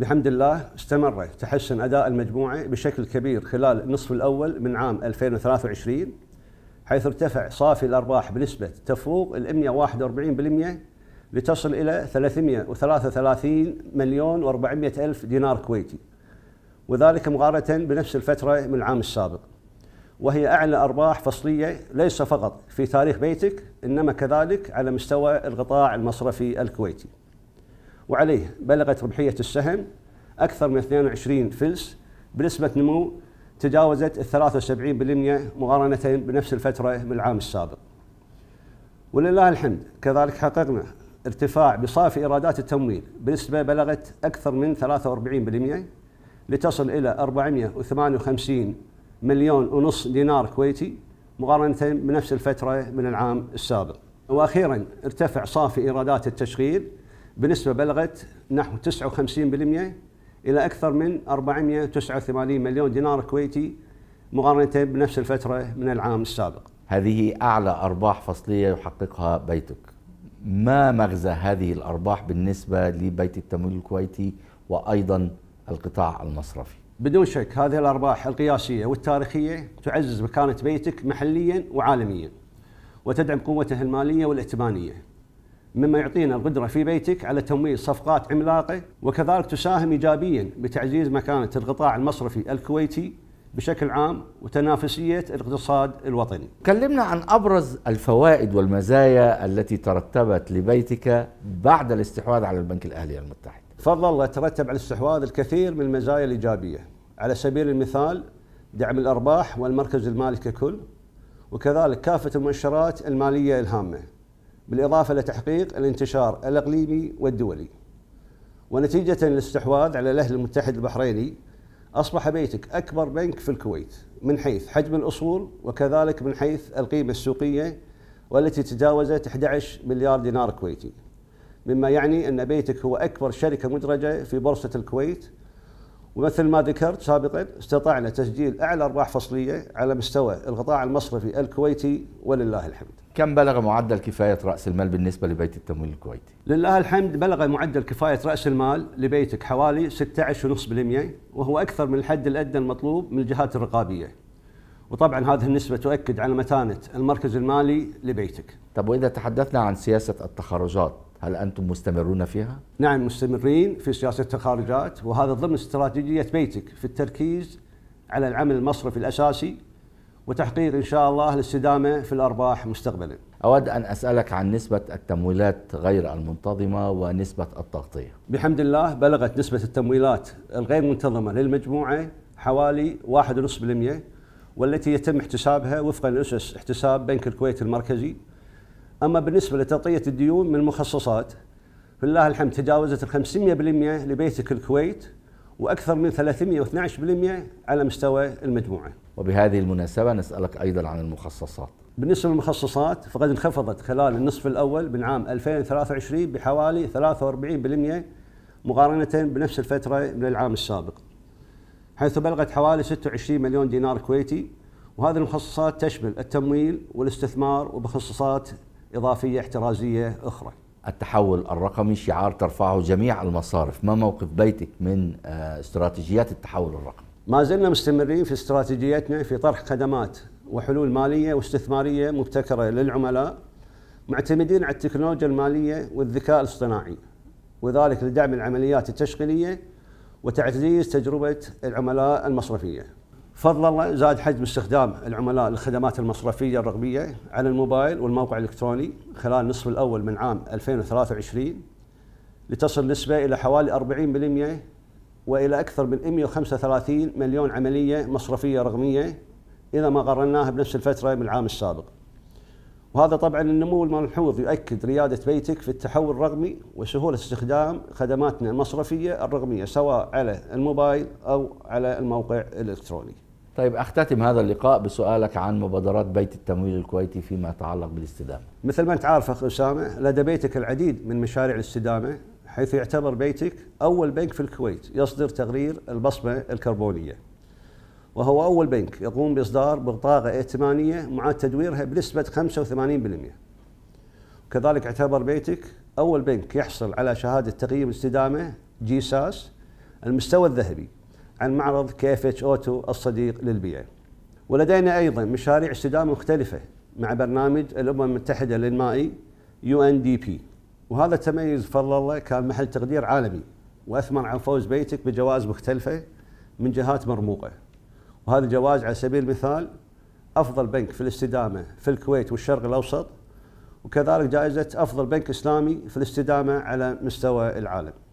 بحمد الله استمر تحسن أداء المجموعة بشكل كبير خلال النصف الأول من عام 2023 حيث ارتفع صافي الأرباح بنسبة تفوق ال 141% لتصل إلى 333 مليون و400 ألف دينار كويتي وذلك مقارنة بنفس الفترة من العام السابق وهي أعلى أرباح فصلية ليس فقط في تاريخ بيتك إنما كذلك على مستوى القطاع المصرفي الكويتي وعليه بلغت ربحية السهم أكثر من 22 فلس بنسبة نمو تجاوزت ال 73% مقارنة بنفس الفترة من العام السابق ولله الحمد كذلك حققنا ارتفاع بصافي إيرادات التمويل بنسبة بلغت أكثر من 43% لتصل إلى 458 مليون ونص دينار كويتي مقارنة بنفس الفترة من العام السابق وأخيرا ارتفع صافي إيرادات التشغيل بنسبة بلغت نحو 59% إلى أكثر من 489 مليون دينار كويتي مقارنة بنفس الفترة من العام السابق هذه أعلى أرباح فصلية يحققها بيتك ما مغزى هذه الأرباح بالنسبة لبيت التمويل الكويتي وأيضا القطاع المصرفي بدون شك هذه الأرباح القياسية والتاريخية تعزز مكانة بيتك محليا وعالميا وتدعم قوته المالية والائتمانية مما يعطينا القدرة في بيتك على تمويل صفقات عملاقة وكذلك تساهم إيجابيا بتعزيز مكانة القطاع المصرفي الكويتي بشكل عام وتنافسية الاقتصاد الوطني كلمنا عن أبرز الفوائد والمزايا التي ترتبت لبيتك بعد الاستحواذ على البنك الأهلي المتحد فضل الله ترتب على الاستحواذ الكثير من المزايا الإيجابية على سبيل المثال دعم الأرباح والمركز المالي ككل وكذلك كافة المؤشرات المالية الهامة بالإضافة لتحقيق الانتشار الإقليمي والدولي ونتيجة للاستحواذ على الأهل المتحد البحريني أصبح بيتك أكبر بنك في الكويت من حيث حجم الأصول وكذلك من حيث القيمة السوقية والتي تجاوزت 11 مليار دينار كويتي مما يعني أن بيتك هو أكبر شركة مدرجة في بورصة الكويت ومثل ما ذكرت سابقا استطعنا تسجيل اعلى ارباح فصليه على مستوى القطاع المصرفي الكويتي ولله الحمد. كم بلغ معدل كفايه راس المال بالنسبه لبيت التمويل الكويتي؟ لله الحمد بلغ معدل كفايه راس المال لبيتك حوالي 16.5% وهو اكثر من الحد الادنى المطلوب من الجهات الرقابيه. وطبعا هذه النسبه تؤكد على متانه المركز المالي لبيتك. طب واذا تحدثنا عن سياسه التخرجات هل أنتم مستمرون فيها؟ نعم مستمرين في سياسة التخارجات وهذا ضمن استراتيجية بيتك في التركيز على العمل المصرفي الأساسي وتحقيق إن شاء الله الاستدامة في الأرباح مستقبلا أود أن أسألك عن نسبة التمويلات غير المنتظمة ونسبة التغطية بحمد الله بلغت نسبة التمويلات الغير منتظمة للمجموعة حوالي 1.5% والتي يتم احتسابها وفقا لأسس احتساب بنك الكويت المركزي أما بالنسبة لتغطية الديون من المخصصات فلله الحمد تجاوزت ال 500% لبيتك الكويت وأكثر من 312% على مستوى المجموعة وبهذه المناسبة نسألك أيضا عن المخصصات بالنسبة للمخصصات فقد انخفضت خلال النصف الأول من عام 2023 بحوالي 43% مقارنة بنفس الفترة من العام السابق حيث بلغت حوالي 26 مليون دينار كويتي وهذه المخصصات تشمل التمويل والاستثمار وبخصصات إضافية احترازية أخرى التحول الرقمي شعار ترفعه جميع المصارف ما موقف بيتك من آه، استراتيجيات التحول الرقمي؟ ما زلنا مستمرين في استراتيجيتنا في طرح خدمات وحلول مالية واستثمارية مبتكرة للعملاء معتمدين على التكنولوجيا المالية والذكاء الاصطناعي وذلك لدعم العمليات التشغيلية وتعزيز تجربة العملاء المصرفية فضل الله زاد حجم استخدام العملاء للخدمات المصرفية الرقمية على الموبايل والموقع الإلكتروني خلال النصف الأول من عام 2023 لتصل نسبة إلى حوالي 40% وإلى أكثر من 135 مليون عملية مصرفية رقمية إذا ما قارناها بنفس الفترة من العام السابق وهذا طبعا النمو الملحوظ يؤكد ريادة بيتك في التحول الرقمي وسهولة استخدام خدماتنا المصرفية الرقمية سواء على الموبايل أو على الموقع الإلكتروني طيب اختتم هذا اللقاء بسؤالك عن مبادرات بيت التمويل الكويتي فيما يتعلق بالاستدامه. مثل ما انت عارف اخ اسامه لدى بيتك العديد من مشاريع الاستدامه حيث يعتبر بيتك اول بنك في الكويت يصدر تقرير البصمه الكربونيه. وهو اول بنك يقوم باصدار بطاقه ائتمانيه مع تدويرها بنسبه 85%. كذلك اعتبر بيتك اول بنك يحصل على شهاده تقييم استدامه جي ساس المستوى الذهبي عن معرض كيف اتش اوتو الصديق للبيئة ولدينا أيضا مشاريع استدامة مختلفة مع برنامج الأمم المتحدة للمائي يو ان دي بي وهذا التميز فضل الله كان محل تقدير عالمي واثمر عن فوز بيتك بجوائز مختلفه من جهات مرموقه وهذا الجواز على سبيل المثال افضل بنك في الاستدامه في الكويت والشرق الاوسط وكذلك جائزه افضل بنك اسلامي في الاستدامه على مستوى العالم